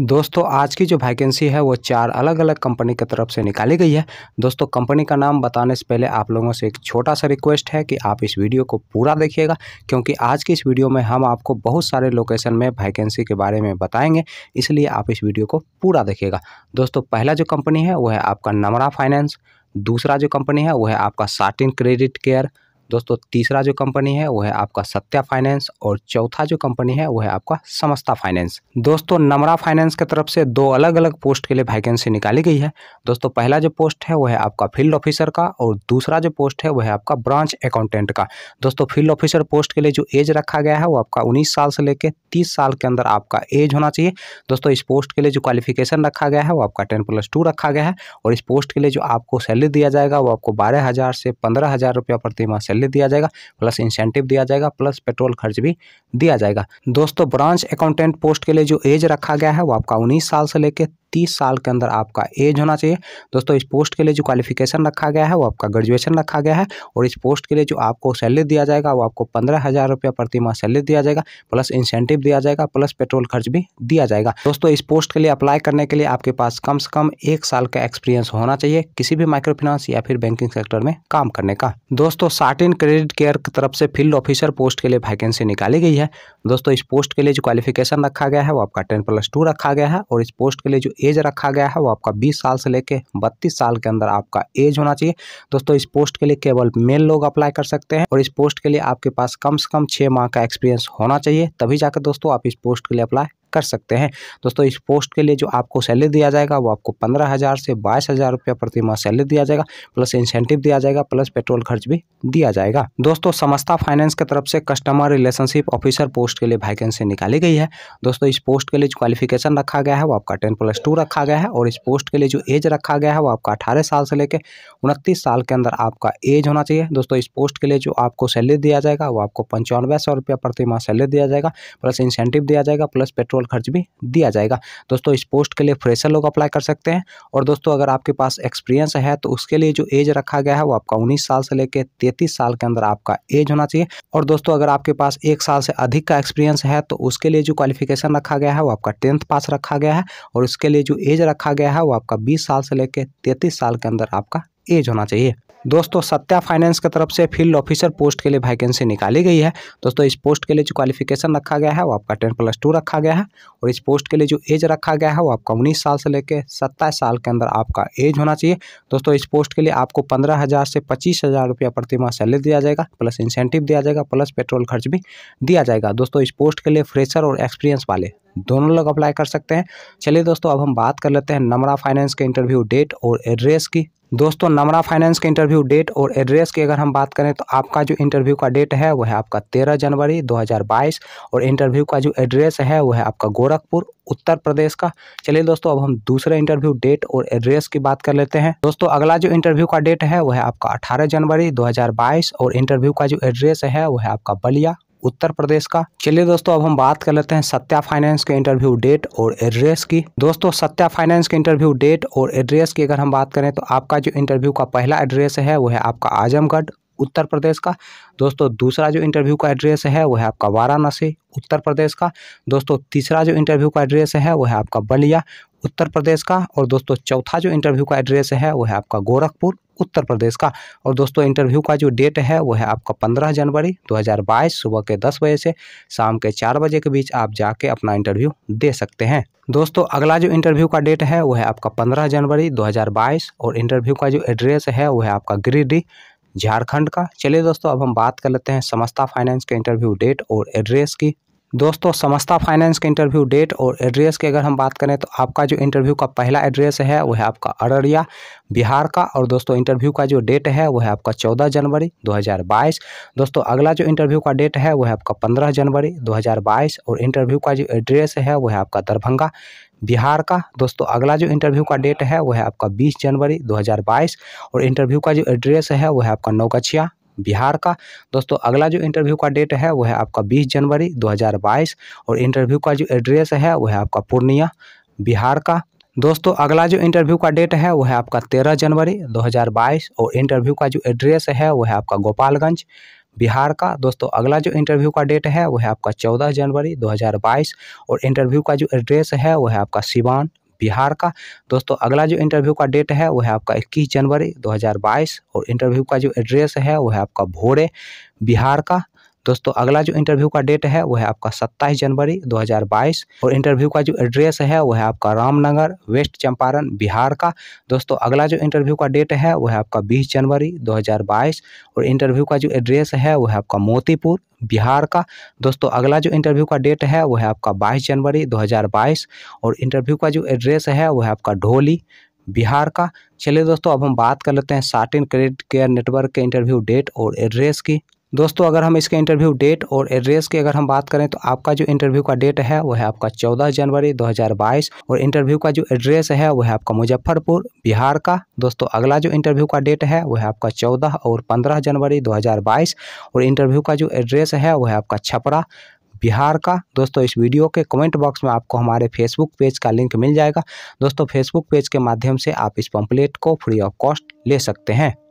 दोस्तों आज की जो वैकेंसी है वो चार अलग अलग कंपनी की तरफ से निकाली गई है दोस्तों कंपनी का नाम बताने से पहले आप लोगों से एक छोटा सा रिक्वेस्ट है कि आप इस वीडियो को पूरा देखिएगा क्योंकि आज की इस वीडियो में हम आपको बहुत सारे लोकेशन में वैकेंसी के बारे में बताएंगे इसलिए आप इस वीडियो को पूरा देखिएगा दोस्तों पहला जो कंपनी है वो है आपका नमरा फाइनेंस दूसरा जो कंपनी है वो है आपका साटिन क्रेडिट केयर दोस्तों तीसरा जो कंपनी है वो है आपका सत्या फाइनेंस और चौथा जो कंपनी है वो है आपका समस्ता फाइनेंस दोस्तों नमरा फाइनेंस की तरफ से दो अलग अलग पोस्ट के लिए वैकेंसी निकाली गई है दोस्तों पहला जो पोस्ट है वो है आपका फील्ड ऑफिसर का और दूसरा जो पोस्ट है वो है आपका ब्रांच अकाउंटेंट का दोस्तों फील्ड ऑफिसर पोस्ट के लिए जो एज रखा गया है वो आपका उन्नीस साल से लेकर तीस साल के अंदर आपका एज होना चाहिए दोस्तों इस पोस्ट के लिए जो क्वालिफिकेशन रखा गया है वो आपका टेन प्लस टू रखा गया है और इस पोस्ट के लिए जो आपको सैलरी दिया जाएगा वो आपको बारह हज़ार से पंद्रह हज़ार रुपया प्रति माह सैलरी दिया जाएगा प्लस इंसेंटिव दिया जाएगा प्लस पेट्रोल खर्च भी दिया जाएगा दोस्तों ब्रांच अकाउंटेंट पोस्ट के लिए जो एज रखा गया है वो आपका उन्नीस साल से लेकर तीस साल के अंदर आपका एज होना चाहिए दोस्तों इस पोस्ट के लिए जो क्वालिफिकेशन रखा गया है वो आपका ग्रेजुएशन रखा गया है और इस पोस्ट के लिए जो आपको सैलरी दिया जाएगा वो आपको पंद्रह हज़ार रुपया प्रति माह सैलरी दिया जाएगा प्लस इंसेंटिव दिया जाएगा प्लस पेट्रोल खर्च भी दिया जाएगा दोस्तों इस पोस्ट के लिए अप्लाई करने के लिए आपके पास कम से कम एक साल का एक्सपीरियंस होना चाहिए किसी भी माइक्रो फाइनेंस या फिर बैंकिंग सेक्टर में काम करने का दोस्तों सार्टिन क्रेडिट केयर की तरफ से फील्ड ऑफिसर पोस्ट के लिए वैकेंसी निकाली गई है दोस्तों इस पोस्ट के लिए जो क्वालिफिकेशन रखा गया है वो आपका टेन प्लस टू रखा गया है और इस पोस्ट के लिए जो एज रखा गया है वो आपका बीस साल से लेकर बत्तीस साल के अंदर आपका एज होना चाहिए दोस्तों इस पोस्ट के लिए केवल मेल लोग अप्लाई कर सकते हैं और इस पोस्ट के लिए आपके पास कम से कम छः माह का एक्सपीरियंस होना चाहिए तभी जाकर दोस्तों आप इस पोस्ट के लिए अप्लाई कर सकते हैं दोस्तों इस पोस्ट के लिए जो आपको सैलरी दिया जाएगा वो आपको पंद्रह हज़ार से बाईस हज़ार रुपया प्रति माह सैलरी दिया जाएगा प्लस इंसेंटिव दिया जाएगा प्लस पेट्रोल खर्च भी दिया जाएगा दोस्तों समस्ता फाइनेंस की तरफ से कस्टमर रिलेशनशिप ऑफिसर पोस्ट के लिए वैकेंसी निकाली गई है दोस्तों इस पोस्ट के लिए जो क्वालिफिकेशन रखा गया है वो आपका टेन प्लस टू रखा गया है और इस पोस्ट के लिए जो एज रखा गया है वो आपका अठारह साल से लेकर उनतीस साल के अंदर आपका एज होना चाहिए दोस्तों इस पोस्ट के लिए जो आपको सैलरी दिया जाएगा वो आपको पंचानवे सौ रुपया प्रति माह सैलरी दिया जाएगा प्लस इंसेंटिव दिया जाएगा प्लस पेट्रोल पेट्रोल खर्च भी दिया जाएगा दोस्तों इस पोस्ट के लिए फ्रेशर लोग अप्लाई कर सकते हैं और दोस्तों अगर आपके पास एक्सपीरियंस है तो उसके लिए जो एज रखा गया है वो आपका उन्नीस साल से लेकर तैतीस साल के अंदर आपका एज होना चाहिए और दोस्तों अगर आपके पास एक साल से अधिक का एक्सपीरियंस है तो उसके लिए जो क्वालिफिकेशन रखा गया है वो आपका टेंथ पास रखा गया है और उसके लिए जो एज रखा गया है वो आपका बीस साल से लेकर तैतीस साल के अंदर आपका एज होना चाहिए दोस्तों सत्या फाइनेंस की तरफ से फील्ड ऑफिसर पोस्ट के लिए वैकेंसी निकाली गई है दोस्तों इस पोस्ट के लिए जो क्वालिफिकेशन रखा गया है वो आपका टेन प्लस टू रखा गया है और इस पोस्ट के लिए जो एज रखा गया है वो आपका उन्नीस साल से लेकर सत्ताईस साल के अंदर आपका एज होना चाहिए दोस्तों इस पोस्ट के लिए आपको पंद्रह हज़ार से पच्चीस हज़ार रुपया प्रतिमाह सैलरी दिया जाएगा प्लस इंसेंटिव दिया जाएगा प्लस पेट्रोल खर्च भी दिया जाएगा दोस्तों इस पोस्ट के लिए फ्रेशर और एक्सपीरियंस वाले दोनों लोग अप्लाई कर सकते हैं चलिए दोस्तों अब हम बात कर लेते हैं नमरा फाइनेंस के इंटरव्यू डेट और एड्रेस की दोस्तों नमरा फाइनेंस के इंटरव्यू डेट और एड्रेस की अगर हम बात करें तो आपका जो इंटरव्यू का डेट है वह है आपका 13 जनवरी 2022 और इंटरव्यू का जो एड्रेस है वह है आपका गोरखपुर उत्तर प्रदेश का चलिए दोस्तों अब हम दूसरे इंटरव्यू डेट और एड्रेस की बात कर लेते हैं दोस्तों अगला जो इंटरव्यू का डेट है वह है आपका अठारह जनवरी 2022 और इंटरव्यू का जो एड्रेस है वह है आपका बलिया उत्तर प्रदेश का चलिए दोस्तों अब हम बात कर लेते हैं सत्या फाइनेंस के इंटरव्यू डेट और एड्रेस की दोस्तों सत्या फाइनेंस के इंटरव्यू डेट और एड्रेस की अगर हम बात करें तो आपका जो इंटरव्यू का पहला एड्रेस है वो है आपका आजमगढ़ उत्तर प्रदेश का दोस्तों दूसरा जो इंटरव्यू का एड्रेस है वह है आपका वाराणसी उत्तर प्रदेश का दोस्तों तीसरा जो इंटरव्यू का एड्रेस है वह है आपका बलिया उत्तर प्रदेश का और दोस्तों चौथा जो इंटरव्यू का एड्रेस है वह है आपका गोरखपुर उत्तर प्रदेश का और दोस्तों इंटरव्यू का जो डेट है वो है आपका पंद्रह जनवरी 2022 सुबह के दस बजे से शाम के चार बजे के बीच आप जाके अपना इंटरव्यू दे सकते हैं दोस्तों अगला जो इंटरव्यू का डेट है वो है आपका पंद्रह जनवरी 2022 और इंटरव्यू का जो एड्रेस है वो है आपका गिरिडीह झारखंड का चलिए दोस्तों अब हम बात कर लेते हैं समस्ता फाइनेंस के इंटरव्यू डेट और एड्रेस की दोस्तों समस्ता फाइनेंस के इंटरव्यू डेट और एड्रेस की अगर हम बात करें तो आपका जो इंटरव्यू का पहला एड्रेस है वह है आपका अररिया बिहार का और दोस्तों इंटरव्यू का जो डेट है वह है आपका 14 जनवरी 2022 दोस्तों अगला जो इंटरव्यू का डेट है वह है आपका 15 जनवरी 2022 और इंटरव्यू का जो एड्रेस है वह है आपका दरभंगा बिहार का दोस्तों अगला जो इंटरव्यू का डेट है वह है आपका 20 जनवरी 2022 और इंटरव्यू का जो एड्रेस है वह है आपका नौगछिया बिहार का दोस्तों अगला जो इंटरव्यू का डेट है वह है आपका बीस जनवरी 2022 और इंटरव्यू का जो एड्रेस है वह है आपका पूर्णिया बिहार का दोस्तों अगला जो इंटरव्यू का डेट है वह है आपका तेरह जनवरी 2022 और इंटरव्यू का जो एड्रेस है वह है आपका गोपालगंज बिहार का दोस्तों अगला जो इंटरव्यू का डेट है वह है आपका 14 जनवरी 2022 और इंटरव्यू का जो एड्रेस है वह है आपका सिवान बिहार का दोस्तों अगला जो इंटरव्यू का डेट है वह है आपका इक्कीस जनवरी 2022 और इंटरव्यू का जो एड्रेस है वह है आपका भोरे बिहार का दोस्तों अगला जो इंटरव्यू का डेट है वह है आपका सत्ताईस जनवरी 2022 और इंटरव्यू का जो एड्रेस है वह है आपका रामनगर वेस्ट चंपारण बिहार का दोस्तों अगला जो इंटरव्यू का डेट है वह है आपका बीस जनवरी 2022 और इंटरव्यू का जो एड्रेस है वह है आपका मोतीपुर बिहार का दोस्तों अगला जो इंटरव्यू का डेट है वह है आपका बाईस जनवरी दो और इंटरव्यू का जो एड्रेस है वह है आपका ढोली बिहार का चलिए दोस्तों अब हम बात कर लेते हैं सार्टिन क्रेडिट केयर नेटवर्क के इंटरव्यू डेट और एड्रेस की दोस्तों अगर हम इसके इंटरव्यू डेट और एड्रेस की अगर हम बात करें तो आपका जो इंटरव्यू का डेट है वो है आपका 14 जनवरी 2022 और इंटरव्यू का जो एड्रेस है वो है आपका मुजफ्फरपुर बिहार का दोस्तों अगला जो इंटरव्यू का डेट है वो है आपका 14 और 15 जनवरी 2022 और इंटरव्यू का जो एड्रेस है वह है आपका छपरा बिहार का दोस्तों इस वीडियो के कमेंट बॉक्स में आपको हमारे फेसबुक पेज का लिंक मिल जाएगा दोस्तों फेसबुक पेज के माध्यम से आप इस पम्पलेट को फ्री ऑफ कॉस्ट ले सकते हैं